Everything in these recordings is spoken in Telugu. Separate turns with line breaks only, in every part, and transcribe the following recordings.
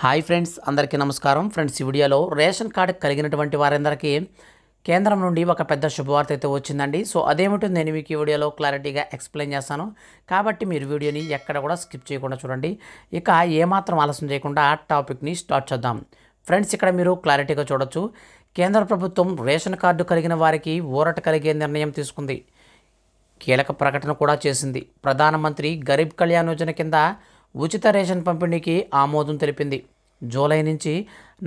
హాయ్ ఫ్రెండ్స్ అందరికీ నమస్కారం ఫ్రెండ్స్ ఈ వీడియోలో రేషన్ కార్డు కలిగినటువంటి వారందరికీ కేంద్రం నుండి ఒక పెద్ద శుభవార్త అయితే వచ్చిందండి సో అదేమిటో నేను మీకు ఈ వీడియోలో క్లారిటీగా ఎక్స్ప్లెయిన్ చేస్తాను కాబట్టి మీరు వీడియోని ఎక్కడ కూడా స్కిప్ చేయకుండా చూడండి ఇక ఏమాత్రం ఆలస్యం చేయకుండా ఆ టాపిక్ని స్టార్ట్ చేద్దాం ఫ్రెండ్స్ ఇక్కడ మీరు క్లారిటీగా చూడొచ్చు కేంద్ర ప్రభుత్వం రేషన్ కార్డు కలిగిన వారికి ఊరట కలిగే నిర్ణయం తీసుకుంది కీలక ప్రకటన కూడా చేసింది ప్రధానమంత్రి గరీబ్ కళ్యాణ్ యోజన కింద ఉచిత రేషన్ పంపిణీకి ఆమోదం తెలిపింది జూలై నుంచి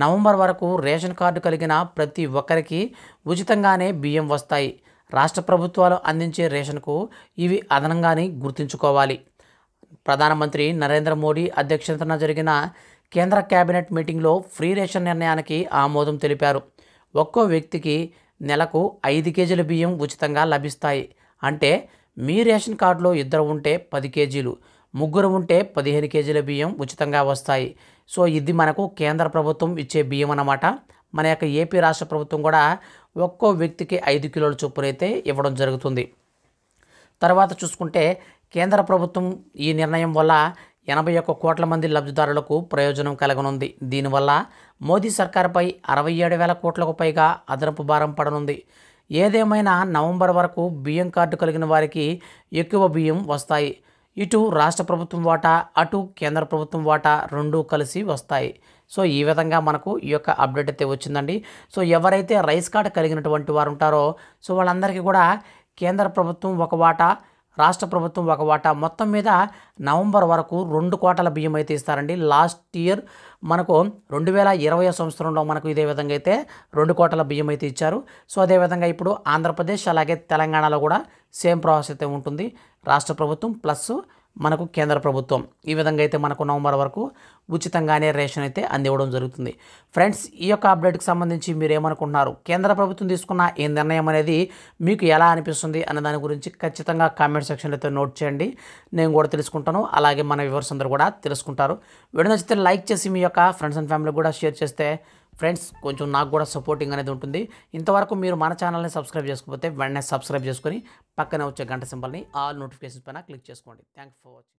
నవంబర్ వరకు రేషన్ కార్డు కలిగిన ప్రతి ఒక్కరికి ఉచితంగానే బియ్యం వస్తాయి రాష్ట్ర ప్రభుత్వాలు అందించే రేషన్కు ఇవి అదనంగానే గుర్తుంచుకోవాలి ప్రధానమంత్రి నరేంద్ర మోడీ అధ్యక్షతన జరిగిన కేంద్ర కేబినెట్ మీటింగ్లో ఫ్రీ రేషన్ నిర్ణయానికి ఆమోదం తెలిపారు ఒక్కో వ్యక్తికి నెలకు ఐదు కేజీల బియ్యం ఉచితంగా లభిస్తాయి అంటే మీ రేషన్ కార్డులో ఇద్దరు ఉంటే పది కేజీలు ముగ్గురు ఉంటే పదిహేను కేజీల బియ్యం ఉచితంగా వస్తాయి సో ఇది మనకు కేంద్ర ప్రభుత్వం ఇచ్చే బియ్యం అన్నమాట మన యొక్క ఏపీ రాష్ట్ర ప్రభుత్వం కూడా ఒక్కో వ్యక్తికి ఐదు కిలోల చొప్పునైతే ఇవ్వడం జరుగుతుంది తర్వాత చూసుకుంటే కేంద్ర ప్రభుత్వం ఈ నిర్ణయం వల్ల ఎనభై ఒక్క కోట్ల మంది లబ్ధిదారులకు ప్రయోజనం కలగనుంది దీనివల్ల మోదీ సర్కార్పై అరవై ఏడు వేల కోట్లకు పైగా అదనపు భారం పడనుంది ఏదేమైనా నవంబర్ వరకు బియ్యం కార్డు కలిగిన వారికి ఎక్కువ బియ్యం వస్తాయి ఇటు రాష్ట్ర ప్రభుత్వం వాటా అటు కేంద్ర ప్రభుత్వం వాటా రెండూ కలిసి వస్తాయి సో ఈ విధంగా మనకు ఈ యొక్క అప్డేట్ అయితే వచ్చిందండి సో ఎవరైతే రైస్ కార్డ్ కలిగినటువంటి వారు ఉంటారో సో వాళ్ళందరికీ కూడా కేంద్ర ప్రభుత్వం ఒక వాటా రాష్ట్ర ప్రభుత్వం ఒక వాటా మొత్తం మీద నవంబర్ వరకు రెండు కోటల బియ్యం అయితే ఇస్తారండి లాస్ట్ ఇయర్ మనకు రెండు వేల ఇరవై సంవత్సరంలో మనకు ఇదే విధంగా అయితే రెండు కోటల బియ్యం అయితే ఇచ్చారు సో అదేవిధంగా ఇప్పుడు ఆంధ్రప్రదేశ్ అలాగే తెలంగాణలో కూడా సేమ్ ప్రాసెస్ అయితే ఉంటుంది రాష్ట్ర ప్రభుత్వం ప్లస్ మనకు కేంద్ర ప్రభుత్వం ఈ విధంగా అయితే మనకు నవంబర్ వరకు ఉచితంగానే రేషన్ అయితే అందివ్వడం జరుగుతుంది ఫ్రెండ్స్ ఈ యొక్క అప్డేట్కి సంబంధించి మీరు ఏమనుకుంటున్నారు కేంద్ర ప్రభుత్వం తీసుకున్న ఈ నిర్ణయం అనేది మీకు ఎలా అనిపిస్తుంది అన్న దాని గురించి ఖచ్చితంగా కామెంట్ సెక్షన్లో అయితే నోట్ చేయండి నేను కూడా తెలుసుకుంటాను అలాగే మన వ్యూవర్స్ అందరూ కూడా తెలుసుకుంటారు వీడియో నచ్చితే లైక్ చేసి మీ యొక్క ఫ్రెండ్స్ అండ్ ఫ్యామిలీ కూడా షేర్ చేస్తే ఫ్రెండ్స్ కొంచెం నాకు కూడా సపోర్టింగ్ అనేది ఉంటుంది ఇంతవరకు మీరు మన ఛానల్ని సబ్స్క్రైబ్ చేసుకోకపోతే వెంటనే సబ్స్క్రైబ్ చేసుకొని పక్కనే వచ్చే గంట సింబల్ని ఆల్ నోటిఫికేషన్స్ పైన క్లిక్ చేసుకోండి థ్యాంక్ ఫర్ వాచింగ్